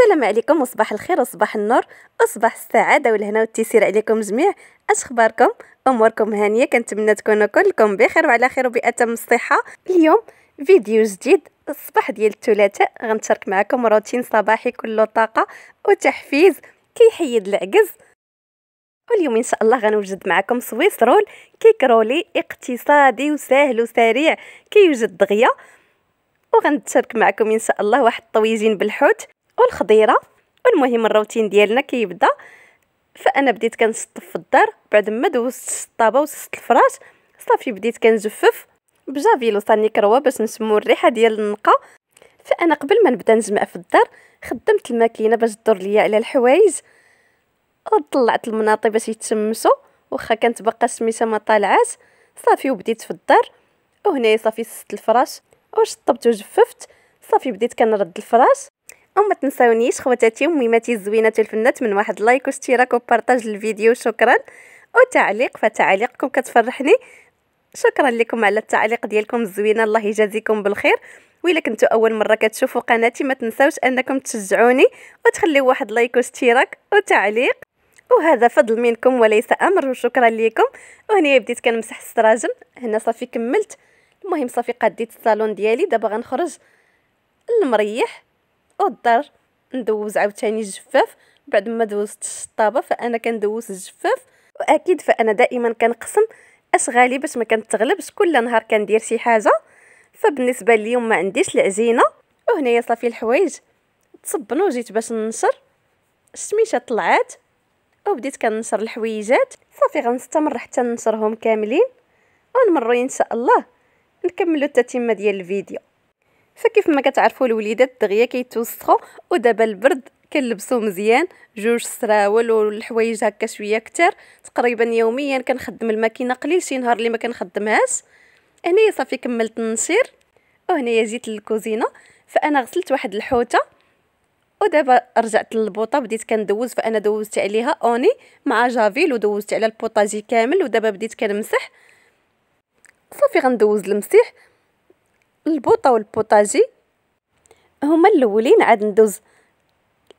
السلام عليكم وصباح الخير وصباح النور وصباح السعادة والهنا والتيسير عليكم جميع اش اموركم هانية كنتمنى تكونوا كلكم بخير وعلى خير وبأتم الصحة اليوم فيديو جديد الصباح ديال الثلاثاء غنشارك معكم روتين صباحي كله طاقة وتحفيز كيحيد العجز واليوم ان شاء الله غنوجد معكم سويس رول كيك رولي اقتصادي وسهل وسريع كيوجد دغيا وغنتشارك معكم ان شاء الله واحد الطويجين بالحوت والخضيره المهم الروتين ديالنا كيبدا فانا بديت كنسطف في الدار بعد ما دوزت السطابه وسست الفراش صافي بديت كنجفف بجافيلو صاني كروه باش نسمو الريحه ديال النقا فانا قبل ما نبدا نجمع في الدار خدمت الماكينه باش دور ليا على الحوايج وطلعت المناطي باش يتشمسوا واخا كانت باقا الشميشه ما طالعات صافي وبديت في الدار وهنايا صافي سست الفراش وشطبت وجففت صافي بديت كنرد الفراش وما تنساونيش خواتاتي وميماتي الزوينات والفنات من واحد لايك واشتراك وبارطاج الفيديو شكرا وتعليق فتعليقكم كتفرحني شكرا لكم على التعليق ديالكم الزوينه الله يجازيكم بالخير وإلا كنتو اول مره كتشوفوا قناتي ما تنساوش انكم تشجعوني وتخليوا واحد لايك واشتراك وتعليق وهذا فضل منكم وليس امر وشكرا لكم وهنا بديت كنمسح السراجم هنا صافي كملت المهم صافي قديت الصالون ديالي دابا غنخرج المريح والدار ندوز عاوتاني الجفاف بعد ما دوزت الشطابه فانا كندوز الجفاف واكيد فانا دائما كنقسم اشغالي باش ما كنتغلبش كل نهار كندير شي حاجه فبالنسبه ليوم ما عنديش العجينه وهنايا صافي الحوايج تصبنوا جيت باش ننشر الشميشه طلعت وبديت كنشر الحويجات صافي غنستمر حتى ننشرهم كاملين ونمروا ان شاء الله نكملوا التتمه ديال الفيديو فكيف ما كتعرفوا الوليدات دغيا كيتوسخوا ودابا البرد كنلبسو مزيان جوج سراول والحوايج هكا شويه كتر تقريبا يوميا كنخدم الماكينه قليل شي نهار اللي ما كنخدمهاش هنايا صافي كملت النشير وهنايا جيت للكوزينه فانا غسلت واحد الحوته ودابا رجعت للبوطه بديت كندوز فانا دوزت عليها اوني مع جافيل ودوزت على البوطاجي كامل ودابا بديت كنمسح صافي غندوز المسيح البوطه والبوطاجي هما الاولين عاد ندوز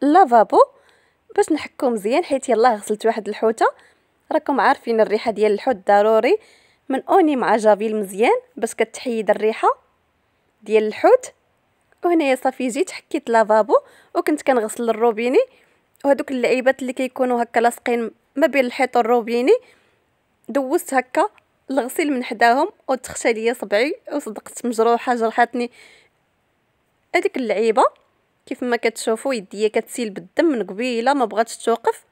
لافابو باش نحكو مزيان حيت يلاه غسلت واحد الحوته راكم عارفين الريحه ديال الحوت ضروري من اوني مع جافيل مزيان باش كتحيد الريحه ديال الحوت وهنايا صافي جيت حكيت لافابو وكنت كنغسل الروبيني وهذوك اللعيبات اللي كيكونوا هكا لاصقين ما بين الحيط والروبيني دوزت هكا الغسيل من حداهم وتخشى ليا صبعي وصدقت مجروحه جرحتني هذيك اللعيبه كيف ما كتشوفوا يديا كتسيل بالدم من قبيله ما بغاتش توقف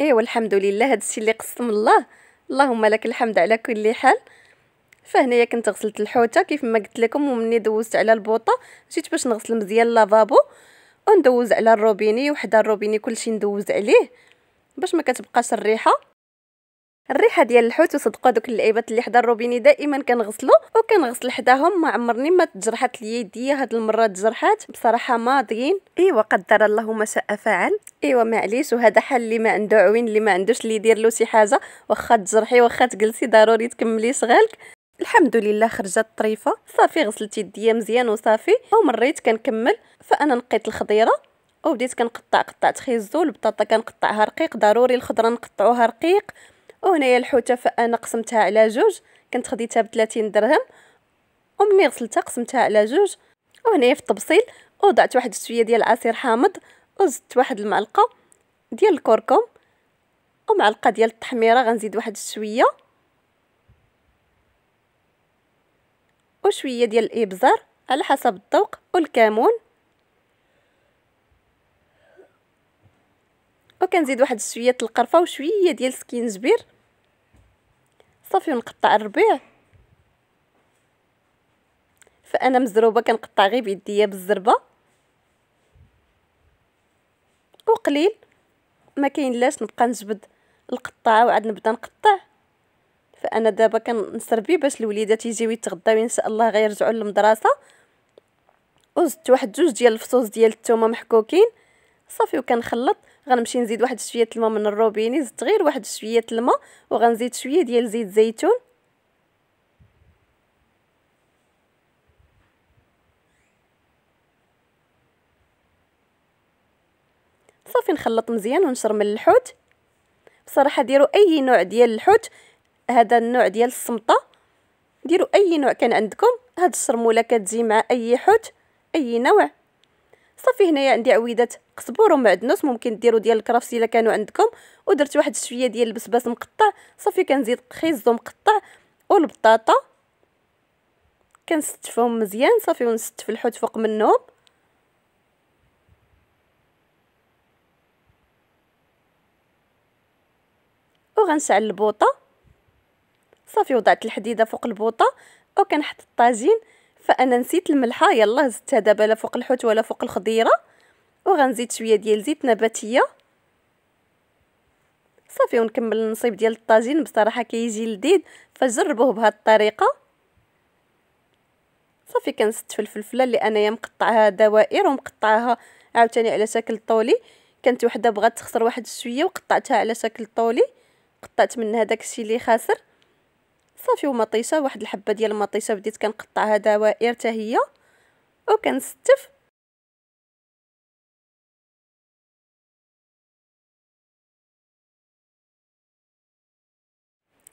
ايوا الحمد لله هادشي اللي قسم الله اللهم لك الحمد على كل حال فهنايا كنت غسلت الحوته كيف ما قلت لكم ومني دوزت على البوطه جيت باش نغسل مزيان لافابو وندوز على الروبيني وحدا الروبيني كلشي ندوز عليه باش ما كتبقاش الريحه الريحه ديال الحوت وصدقوا دوك اللعيبات اللي حدا الروبيني دائما كنغسلو وكنغسل حداهم ما عمرني ما تجرحت لي يدي هاد المره تجرحات بصراحه ماضيين ايوا قدر الله ما شاء فعل ايوا معليش وهذا حل اللي ما عنده عوين اللي ما عندوش اللي يدير له شي حاجه واخا تجرحي واخا تجلسي ضروري تكملي شغلك الحمد لله خرجت طريفه صافي غسلت يديا مزيان وصافي ومريت كنكمل فانا نقيت الخضيره وبديت كنقطع قطعت خيزو البطاطا كنقطعها رقيق ضروري الخضره نقطعوها رقيق وهنايا الحوته فانا قسمتها على جوج كنت خديتها ب 30 درهم وملي غسلتها قسمتها على جوج وهنايا في التبصيل وضعت واحد شويه ديال عصير حامض وزدت واحد المعلقه ديال الكركم ومعلقه ديال التحميره غنزيد واحد شويه وشويه ديال الابزار على حسب الذوق والكمون وكنزيد واحد شويه القرفه وشويه ديال سكينجبير صافي ونقطع الربيع فانا مزروبه كنقطع غير بيديا بالزربه وقليل ما كاين لاش نبقى نجبد القطعه وعاد نبدا نقطع فانا دابا كنسربي باش الوليدات يجيو يتغداو ان شاء الله غيرجعوا للمدرسه وزدت واحد جوج ديال الفصوص ديال الثومه محكوكين صافي وكنخلط غنمشي نزيد واحد شويه الماء من الروبيني زدت غير واحد شويه الماء وغنزيد شويه ديال زيت زيتون صافي نخلط مزيان ونشر الحوت بصراحه ديروا اي نوع ديال الحوت هذا النوع ديال السمطه ديروا اي نوع كان عندكم هاد الشرموله كتجي مع اي حوت اي نوع صافي هنايا عندي عويدات قزبور ومعدنوس ممكن ديروا ديال الكرافس الا كانوا عندكم ودرت واحد شويه ديال البسباس مقطع صافي كنزيد خيزو مقطع والبطاطا كنستفهم مزيان صافي ونستف الحوت فوق منهم وغنشعل البوطه صافي وضعت الحديده فوق البوطه وكنحط الطاجين فانا نسيت الملحه يلا زدتها دابا لا فوق الحوت ولا فوق الخضيره وغنزيد شويه ديال زيت نباتيه صافي ونكمل النصيب ديال الطاجين بصراحه كيجي لذيذ فجربوه بهذه الطريقه صافي كنست في الفلفله اللي انايا مقطعها دوائر ومقطعها عاوتاني على شكل طولي كانت وحده بغات تخسر واحد شويه وقطعتها على شكل طولي قطعت منها داكشي اللي خاسر صافي ومطيشه واحد الحبه ديال المطيشه بديت كنقطعها دوائر حتى هي وكنستف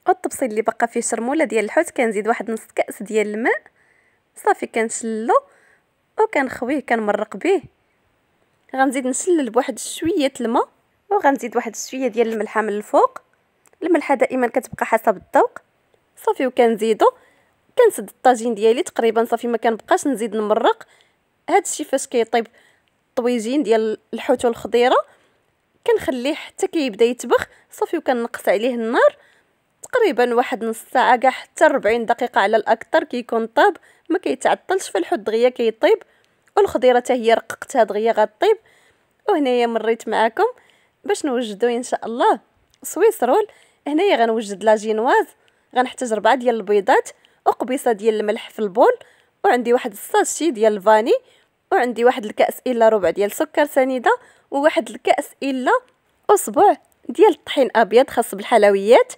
الطبسيل اللي بقى فيه شرموله ديال الحوت كنزيد واحد نص كاس ديال الماء صافي كنشلو وكنخويه كنمرق به غنزيد نشلل بواحد شويه الماء وغنزيد واحد شويه ديال الملحه من الفوق الملحه دائما كتبقى حسب الذوق صافي وكنزيدو كنسد الطاجين ديالي تقريبا صافي ما كنبقاش نزيد نمرق هذا الشيء فاش كيطيب الطويجين ديال الحوت والخضيره كنخليه حتى كيبدا يتبخ صافي وكنقص عليه النار تقريبا واحد نص ساعه كاع حتى 40 دقيقه على الاكثر كيكون طاب ما كيتعطلش فالحوت دغيا كيطيب والخضيره حتى هي رققتها دغيا غطيب وهنايا مريت معاكم باش نوجدو ان شاء الله سويسرول هنايا غنوجد لا جينواز غنحتاج ربعة ديال البيضات وقبيصه ديال الملح في البول وعندي واحد الساشي ديال الفاني وعندي واحد الكاس الا ربع ديال سكر سنيده وواحد الكاس الا اصبع ديال الطحين ابيض خاص بالحلويات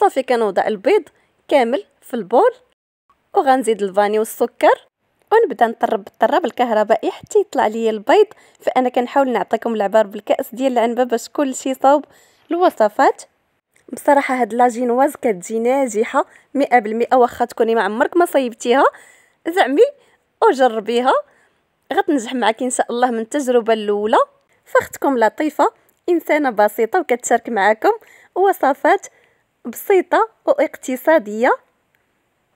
صافي كنوضع البيض كامل في البول وغنزيد الفاني والسكر ونبدا نطرب بالطراب الكهربائي حتى يطلع لي البيض فانا كنحاول نعطيكم العبار بالكاس ديال العنبه باش كلشي صوب الوصفات بصراحه هاد لاجينواز كتجي ناجحه 100% واخا تكوني ما عمرك ما صايبتيها زعمي وجربيها غتنجح معاك ان شاء الله من التجربه الاولى فاختكم لطيفه انسانه بسيطه وكتشارك معاكم وصفات بسيطه واقتصاديه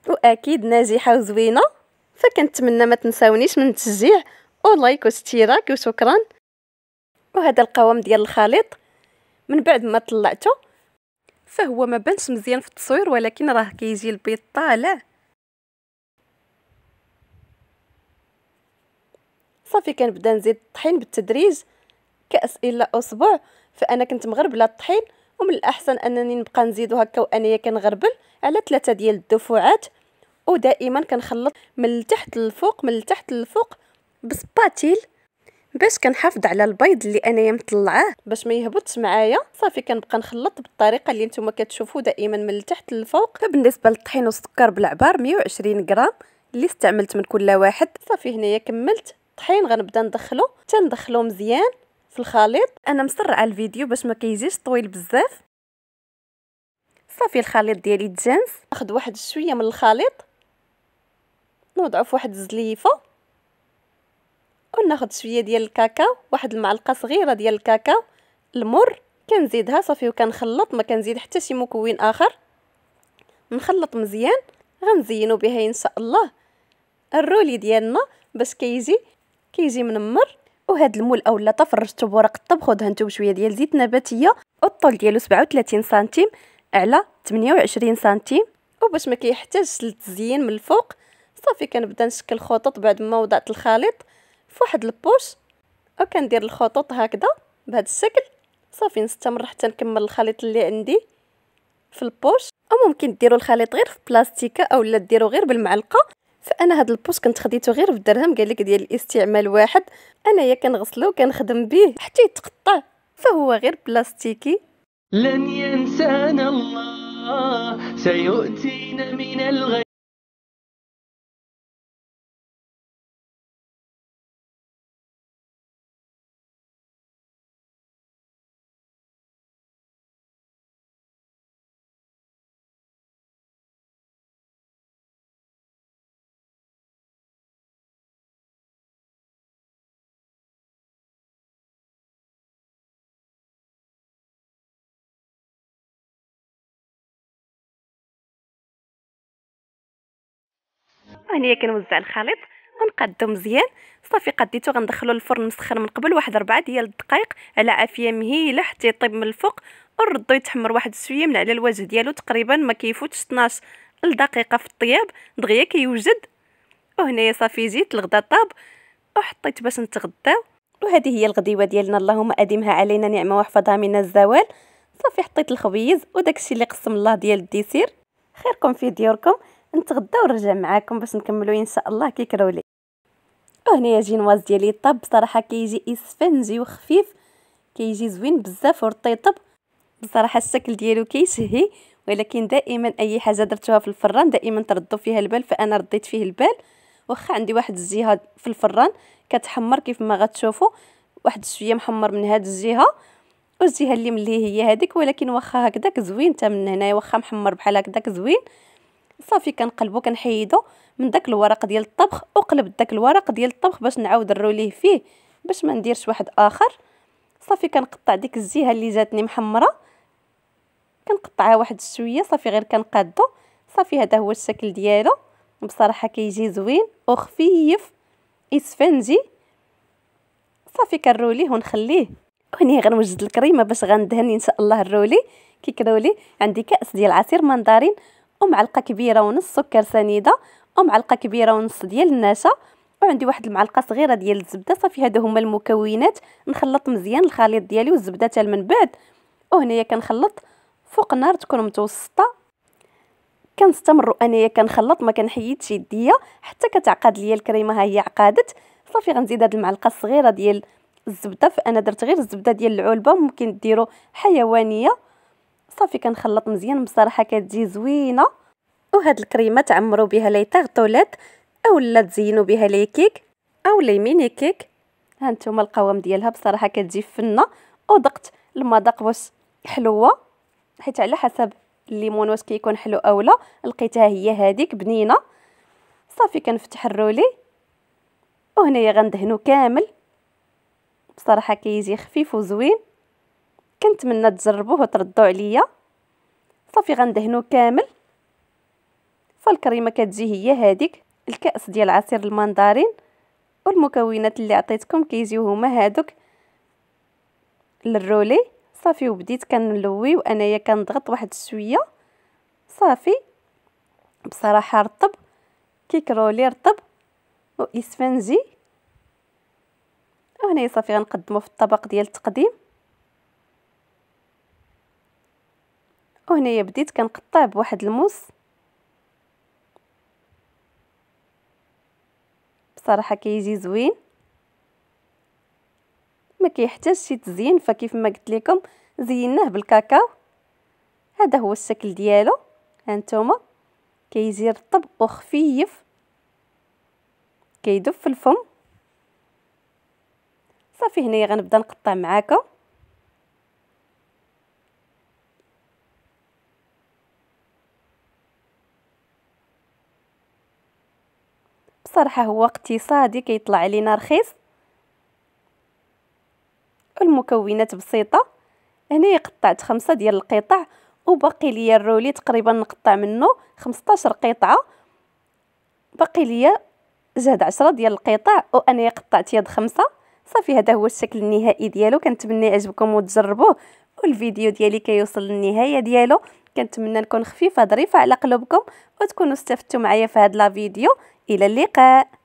واكيد ناجحه وزوينه فكنتمنى ما تنساونيش من التشجيع ولايك واشتراك وشكرا وهذا القوام ديال الخليط من بعد ما طلعته فهو ما بانش مزيان في التصوير ولكن راه كيجي البيض طالع صافي كنبدا نزيد الطحين بالتدريج كاس الا اصبع فانا كنت مغربله الطحين ومن الاحسن انني نبقى نزيدو هكا وانايا كنغربل على ثلاثة ديال الدفعات ودائما كنخلط من التحت للفوق من التحت للفوق بسباتيل باش كنحافظ على البيض اللي انايا مطلعاه باش ما يهبطش معايا صافي كنبقى نخلط بالطريقه اللي نتوما كتشوفوا دائما من التحت للفوق بالنسبه للطحين والسكر بالعبار 120 غرام اللي استعملت من كل واحد صافي هنايا كملت الطحين غنبدا ندخلو حتى ندخلو مزيان في الخليط انا مسرعه الفيديو باش ما كيجيش طويل بزاف صافي الخليط ديالي تجانس ناخذ واحد شويه من الخليط نوضعو في واحد الزليفه وناخذ شويه ديال الكاكاو واحد المعلقه صغيره ديال الكاكاو المر كنزيدها صافي وكنخلط ما كنزيد حتى شي مكون اخر نخلط مزيان غنزينو بها ان شاء الله الرولي ديالنا باش كيجي كيجي منمر وهاد المول اولا تفرجته بورق الطبخ ودهنته بشويه ديال زيت نباتيه الطول ديالو 37 سنتيم على 28 سنتيم وباش ما كيحتاجش للتزيين من الفوق صافي كنبدا نشكل خطوط بعد ما وضعت الخليط فواحد البوش او كندير الخطوط هكذا بهذا الشكل صافي نستمر حتى نكمل الخليط اللي عندي في البوش او ممكن ديروا الخليط غير في بلاستيكه اولا ديروا غير بالمعلقه فانا هذا البوش كنت خديته غير بالدرهم قال لك ديال الاستعمال واحد انايا كنغسلو وكنخدم به حتى يتقطع فهو غير بلاستيكي لن ينسانا الله سيؤتينا من الغيب وهنايا كنوزع الخليط غنقادو مزيان صافي قديتو غندخلو الفرن مسخن من قبل واحد ربعة ديال الدقائق على عافيه مهيله حتى يطيب من الفوق ونردو يتحمر واحد شويه من على الوجه ديالو تقريبا ما كيفوتش 12 دقيقه في الطياب دغيا كيوجد وهنايا صافي جيت الغدا طاب وحطيت باش نتغداو وهذه هي الغديوه ديالنا اللهم ادمها علينا نعمه واحفظها من الزوال صافي حطيت الخبيز وداكشي اللي قسم الله ديال الديسير خيركم في ديوركم نتغدى ونرجع معاكم باش نكملو ان شاء الله كيكرولي لي يا جينواز ديالي طاب بصراحه كيجي اسفنجي وخفيف كيجي زوين بزاف ورطيطب بصراحه الشكل ديالو كيشهي ولكن دائما اي حاجه درتوها في الفران دائما تردوا فيها البال فانا رديت فيه البال واخا عندي واحد الجهه في الفران كتحمر كيف ما غتشوفوا واحد شويه محمر من هاد الجهه والجهه اللي ملي هي هذيك ولكن واخا هكذاك زوين حتى من هنايا واخا محمر بحال هكذاك زوين صافي كنقلبو كنحيدو من داك الورق ديال الطبخ وقلب داك الورق ديال الطبخ باش نعاود نروليه فيه باش ما نديرش واحد اخر صافي كنقطع ديك الزيها اللي جاتني محمره كنقطعها واحد شويه صافي غير كنقادو صافي هذا هو الشكل ديالو بصراحه كيجي زوين وخفيف اسفنجي صافي كنروليه ونخليه وهنا غنوجد الكريمه باش غندهن ان شاء الله الرولي كي كرولي عندي كاس ديال عصير مندرين ومعلقه كبيره ونص سكر سنيده ومعلقه كبيره ونص ديال النشا وعندي واحد المعلقه صغيره ديال الزبده صافي هادو هما المكونات نخلط مزيان الخليط ديالي والزبده تال من بعد وهنايا كنخلط فوق النار تكون متوسطه كنستمر انايا كنخلط ما كنحيدش يديا حتى كتعقد ليا الكريمه ها هي عقدت صافي غنزيد هاد المعلقه الصغيره ديال الزبده فانا درت غير الزبده ديال العلبه ممكن ديرو حيوانيه صافي كنخلط مزيان بصراحه كتجي زوينه وهاد الكريمه تعمروا بها لي طاغطولات اولا تزينوا بها لي كيك او لي ميني كيك هانتوما القوام ديالها بصراحه كتجي فنه وضقت المذاق واش حلوه حيت على حسب الليمون واش كيكون حلو اولا لقيتها هي هذيك بنينه صافي كنفتح الرولي وهنايا غندهنو كامل بصراحه كيجي خفيف وزوين كنتمنى تجربوه وتردوا عليا صافي غندهنو كامل فالكريمه كتجي هي هذيك الكاس ديال عصير المندرين والمكونات اللي عطيتكم كيجيو هما هادوك للرولي صافي وبديت كنلوي وانايا كنضغط واحد شويه صافي بصراحه رطب كيك رولي رطب واسفنجي وهنا صافي غنقدمه في الطبق ديال التقديم وهنايا بديت كنقطع بواحد الموس بصراحه كيجي زوين ما كيحتاجش شي تزيين فكيف ما قلت لكم زيناه بالكاكاو هذا هو الشكل ديالو هانتوما كيجي رطب وخفيف كيدب في الفم صافي هنايا غنبدا نقطع معاكم صراحه هو اقتصادي كيطلع علينا رخيص المكونات بسيطه هنا قطعت خمسة ديال القطع وباقي ليا الرولي تقريبا نقطع منه 15 قطعه باقي ليا جهد 10 ديال القطع وانا قطعت يد خمسة صافي هذا هو الشكل النهائي ديالو كنتمنى يعجبكم وتجربوه والفيديو ديالي كيوصل للنهايه ديالو كنتمنى نكون خفيفه ظريفه على قلوبكم وتكونوا استفدتوا معايا في هذا الفيديو الى اللقاء